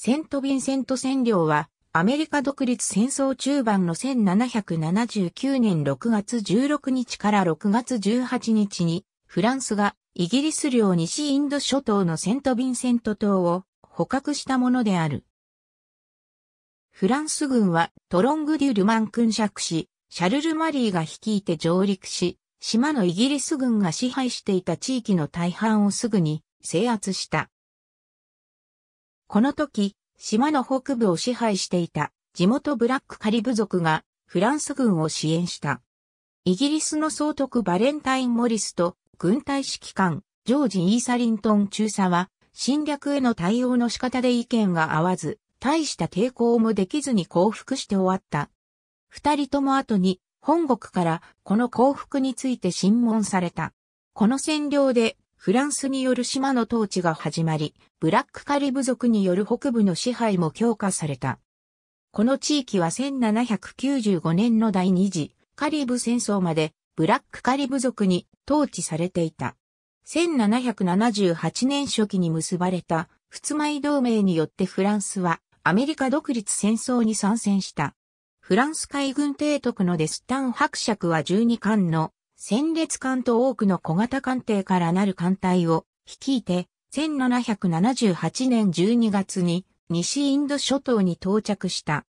セント・ヴィンセント占領は、アメリカ独立戦争中盤の1779年6月16日から6月18日に、フランスがイギリス領西インド諸島のセント・ヴィンセント島を捕獲したものである。フランス軍はトロング・デュ・ルマン君爵士、シャルル・マリーが率いて上陸し、島のイギリス軍が支配していた地域の大半をすぐに制圧した。この時、島の北部を支配していた地元ブラックカリブ族がフランス軍を支援した。イギリスの総督バレンタイン・モリスと軍隊指揮官ジョージ・イーサリントン中佐は侵略への対応の仕方で意見が合わず、大した抵抗もできずに降伏して終わった。二人とも後に本国からこの降伏について審問された。この占領でフランスによる島の統治が始まり、ブラックカリブ族による北部の支配も強化された。この地域は1795年の第二次カリブ戦争までブラックカリブ族に統治されていた。1778年初期に結ばれたフツマイ同盟によってフランスはアメリカ独立戦争に参戦した。フランス海軍提督のデスタン伯爵は12巻の戦列艦と多くの小型艦艇からなる艦隊を率いて、1778年12月に西インド諸島に到着した。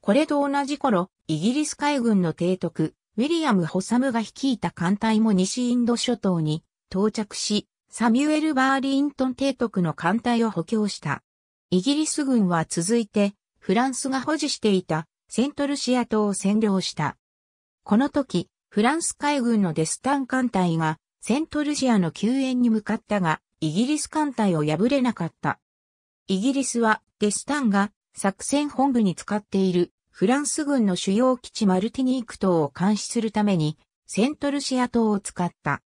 これと同じ頃、イギリス海軍の提督、ウィリアム・ホサムが率いた艦隊も西インド諸島に到着し、サミュエル・バーリントン提督の艦隊を補強した。イギリス軍は続いて、フランスが保持していたセントルシア島を占領した。この時、フランス海軍のデスタン艦隊がセントルシアの救援に向かったが、イギリス艦隊を破れなかった。イギリスはデスタンが作戦本部に使っているフランス軍の主要基地マルティニーク島を監視するためにセントルシア島を使った。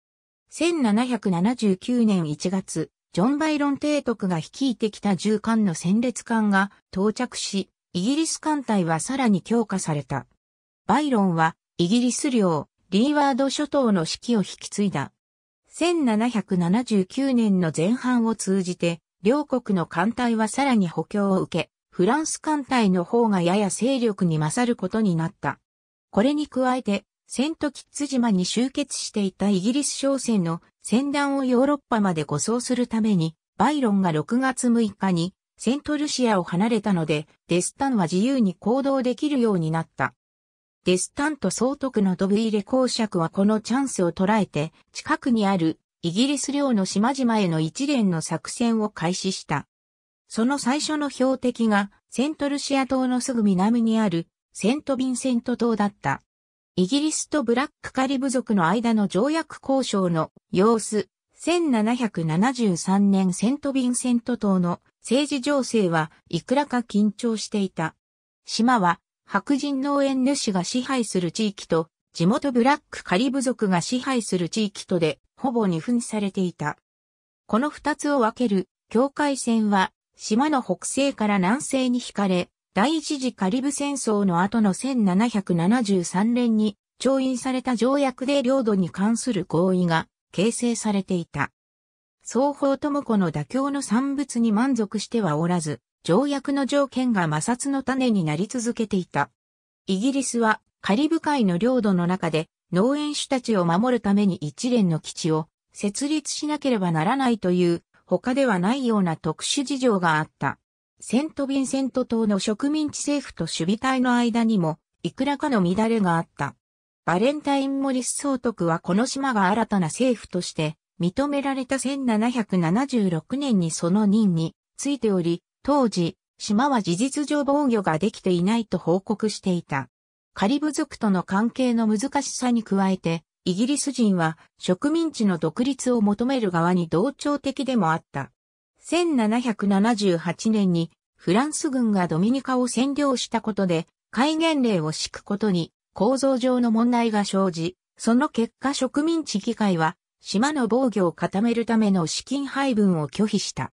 1779年1月、ジョン・バイロン提督が率いてきた銃艦の戦列艦が到着し、イギリス艦隊はさらに強化された。バイロンはイギリス領リーワード諸島の指揮を引き継いだ。1779年の前半を通じて、両国の艦隊はさらに補強を受け、フランス艦隊の方がやや勢力に勝ることになった。これに加えて、セントキッズ島に集結していたイギリス商船の船団をヨーロッパまで護送するために、バイロンが6月6日にセントルシアを離れたので、デスタンは自由に行動できるようになった。デスタント総督のドブイレ公爵はこのチャンスを捉えて、近くにあるイギリス領の島々への一連の作戦を開始した。その最初の標的が、セントルシア島のすぐ南にある、セントヴィンセント島だった。イギリスとブラックカリブ族の間の条約交渉の様子、1773年セントヴィンセント島の政治情勢はいくらか緊張していた。島は白人農園主が支配する地域と、地元ブラックカリブ族が支配する地域とで、ほぼ二分されていた。この二つを分ける境界線は、島の北西から南西に引かれ、第一次カリブ戦争の後の1773年に調印された条約で領土に関する合意が形成されていた。双方ともこの妥協の産物に満足してはおらず、条約の条件が摩擦の種になり続けていた。イギリスはカリブ海の領土の中で農園主たちを守るために一連の基地を設立しなければならないという他ではないような特殊事情があった。セントビンセント島の植民地政府と守備隊の間にもいくらかの乱れがあった。バレンタイン・モリス総督はこの島が新たな政府として認められた1776年にその任についており、当時、島は事実上防御ができていないと報告していた。カリブ族との関係の難しさに加えて、イギリス人は植民地の独立を求める側に同調的でもあった。1778年にフランス軍がドミニカを占領したことで戒厳令を敷くことに構造上の問題が生じ、その結果植民地議会は島の防御を固めるための資金配分を拒否した。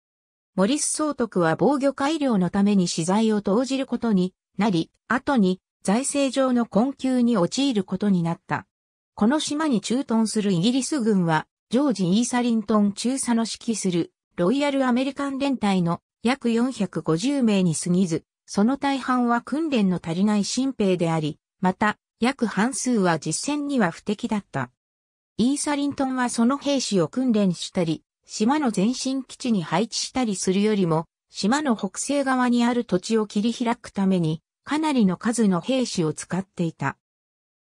モリス総督は防御改良のために資材を投じることになり、後に財政上の困窮に陥ることになった。この島に駐屯するイギリス軍は、ジョージ・イーサリントン中佐の指揮するロイヤル・アメリカン連隊の約450名に過ぎず、その大半は訓練の足りない新兵であり、また、約半数は実戦には不適だった。イーサリントンはその兵士を訓練したり、島の前進基地に配置したりするよりも、島の北西側にある土地を切り開くために、かなりの数の兵士を使っていた。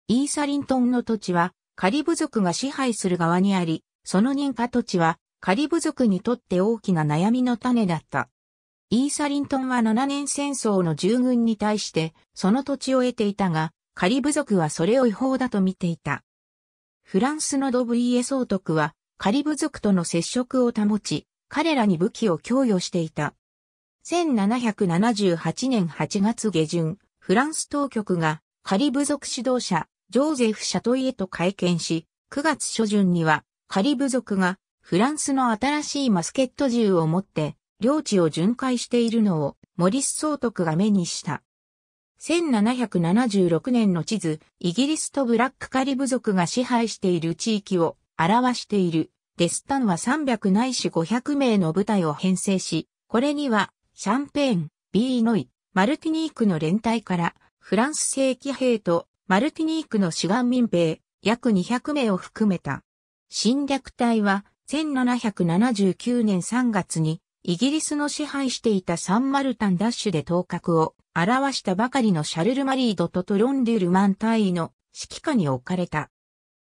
イーサリントンの土地は、カリブ族が支配する側にあり、その認可土地は、カリブ族にとって大きな悩みの種だった。イーサリントンは7年戦争の従軍に対して、その土地を得ていたが、カリブ族はそれを違法だと見ていた。フランスのドブイエ総督は、カリブ族との接触を保ち、彼らに武器を供与していた。1778年8月下旬、フランス当局がカリブ族指導者、ジョーゼフ・シャトイエと会見し、9月初旬にはカリブ族がフランスの新しいマスケット銃を持って領地を巡回しているのをモリス総督が目にした。1776年の地図、イギリスとブラックカリブ族が支配している地域を表している。デスタンは300ないし500名の部隊を編成し、これには、シャンペーン、ビーノイ、マルティニークの連隊から、フランス正規兵とマルティニークの志願民兵、約200名を含めた。侵略隊は、1779年3月に、イギリスの支配していたサンマルタンダッシュで頭角を表したばかりのシャルル・マリードとトロンデュルマン隊の指揮下に置かれた。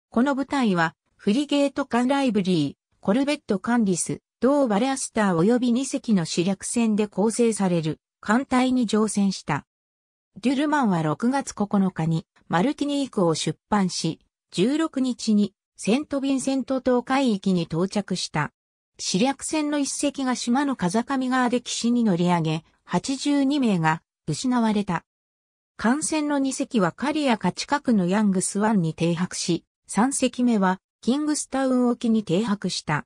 この部隊はフリゲート艦ライブリー、コルベット艦リス、同バレアスター及び2隻の主力船で構成される艦隊に乗船した。デュルマンは6月9日にマルティニークを出版し、16日にセントビンセント島海域に到着した。主略船の一隻が島の風上側で岸に乗り上げ、82名が失われた。艦船の2隻はカリアか近くのヤングスワンに停泊し、3隻目はキングスタウン沖に停泊した。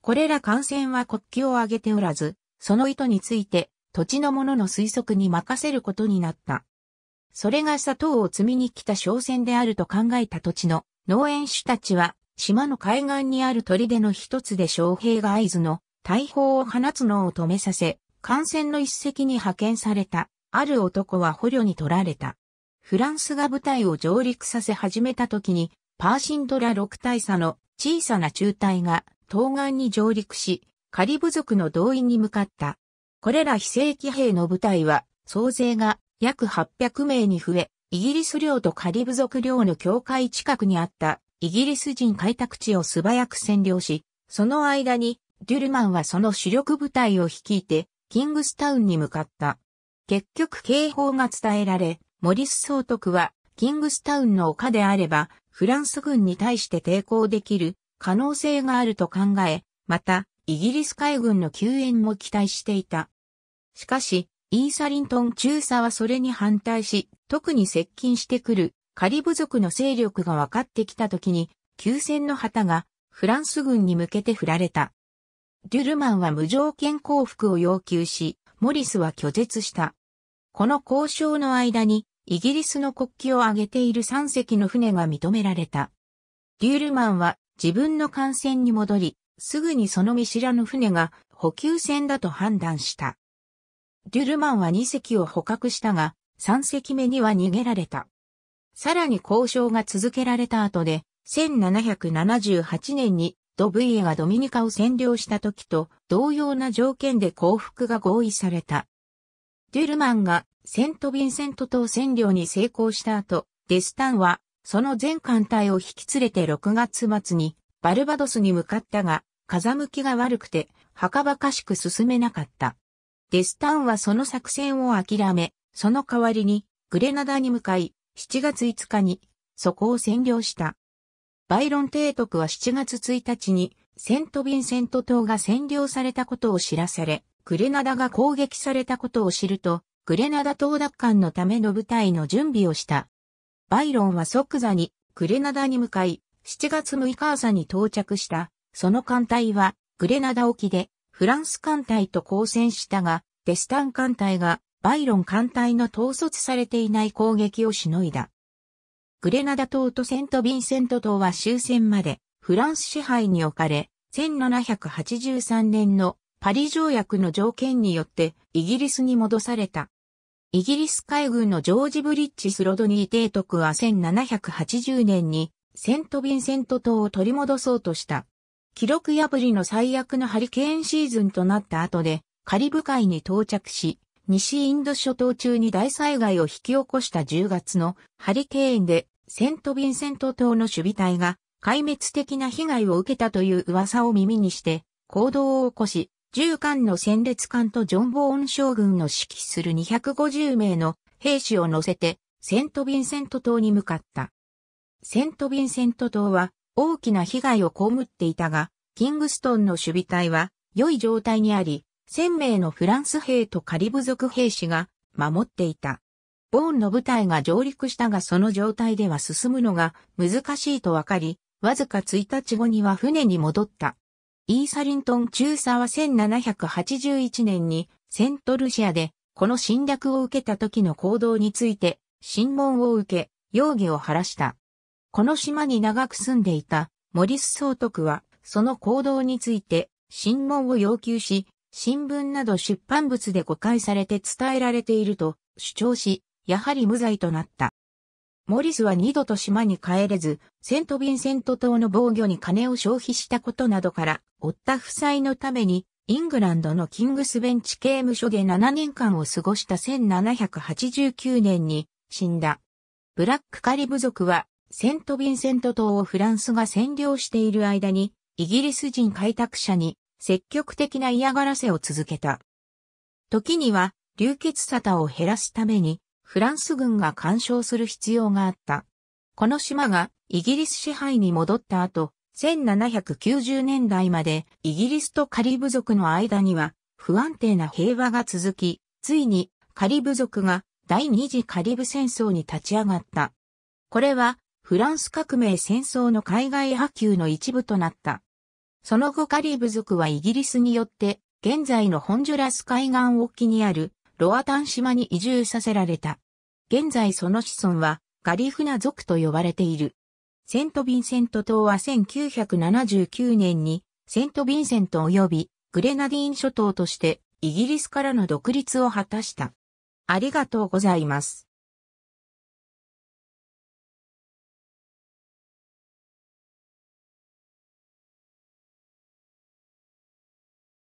これら艦船は国旗を上げておらず、その意図について土地のものの推測に任せることになった。それが砂糖を積みに来た商船であると考えた土地の農園主たちは、島の海岸にある砦の一つで将兵が合図の大砲を放つのを止めさせ、艦船の一隻に派遣された、ある男は捕虜に取られた。フランスが部隊を上陸させ始めた時に、パーシンドラ6大佐の小さな中隊が東岸に上陸し、カリブ族の動員に向かった。これら非正規兵の部隊は、総勢が約800名に増え、イギリス領とカリブ族領の境界近くにあったイギリス人開拓地を素早く占領し、その間にデュルマンはその主力部隊を率いてキングスタウンに向かった。結局警報が伝えられ、モリス総督はキングスタウンの丘であればフランス軍に対して抵抗できる可能性があると考え、また、イギリス海軍の救援も期待していた。しかし、イーサリントン中佐はそれに反対し、特に接近してくるカリブ族の勢力が分かってきた時に、休戦の旗がフランス軍に向けて振られた。デュルマンは無条件降伏を要求し、モリスは拒絶した。この交渉の間に、イギリスの国旗を挙げている3隻の船が認められた。デュールマンは自分の艦船に戻り、すぐにその見知らぬ船が補給船だと判断した。デュールマンは2隻を捕獲したが、3隻目には逃げられた。さらに交渉が続けられた後で、1778年にドブイエがドミニカを占領した時と同様な条件で降伏が合意された。デュルマンがセント・ヴィンセント島占領に成功した後、デスタンは、その全艦隊を引き連れて6月末に、バルバドスに向かったが、風向きが悪くて、はかばかしく進めなかった。デスタンはその作戦を諦め、その代わりに、グレナダに向かい、7月5日に、そこを占領した。バイロン提督は7月1日に、セント・ヴィンセント島が占領されたことを知らされ、グレナダが攻撃されたことを知ると、グレナダ島奪還のための部隊の準備をした。バイロンは即座にグレナダに向かい、7月6日朝に到着した。その艦隊はグレナダ沖でフランス艦隊と交戦したが、デスタン艦隊がバイロン艦隊の統率されていない攻撃をしのいだ。グレナダ島とセント・ヴィンセント島は終戦までフランス支配に置かれ、1783年のパリ条約の条件によってイギリスに戻された。イギリス海軍のジョージ・ブリッジス・ロドニー提督は1780年にセント・ヴィンセント島を取り戻そうとした。記録破りの最悪のハリケーンシーズンとなった後でカリブ海に到着し、西インド諸島中に大災害を引き起こした10月のハリケーンでセント・ヴィンセント島の守備隊が壊滅的な被害を受けたという噂を耳にして行動を起こし、10巻の戦列艦とジョン・ボーン将軍の指揮する250名の兵士を乗せて、セント・ヴィンセント島に向かった。セント・ヴィンセント島は大きな被害を被っていたが、キングストンの守備隊は良い状態にあり、1000名のフランス兵とカリブ族兵士が守っていた。ボーンの部隊が上陸したがその状態では進むのが難しいとわかり、わずか1日後には船に戻った。イーサリントン中佐は1781年にセントルシアでこの侵略を受けた時の行動について審問を受け容疑を晴らした。この島に長く住んでいたモリス総督はその行動について審問を要求し新聞など出版物で誤解されて伝えられていると主張しやはり無罪となった。モリスは二度と島に帰れず、セント・ヴィンセント島の防御に金を消費したことなどから、負った負債のために、イングランドのキングスベンチ刑務所で7年間を過ごした1789年に死んだ。ブラックカリブ族は、セント・ヴィンセント島をフランスが占領している間に、イギリス人開拓者に積極的な嫌がらせを続けた。時には、流血沙汰を減らすために、フランス軍が干渉する必要があった。この島がイギリス支配に戻った後、1790年代までイギリスとカリブ族の間には不安定な平和が続き、ついにカリブ族が第二次カリブ戦争に立ち上がった。これはフランス革命戦争の海外波及の一部となった。その後カリブ族はイギリスによって現在のホンジュラス海岸沖にあるロアタン島に移住させられた。現在その子孫はガリフナ族と呼ばれている。セント・ヴィンセント島は1979年にセント・ヴィンセント及びグレナディーン諸島としてイギリスからの独立を果たした。ありがとうございます。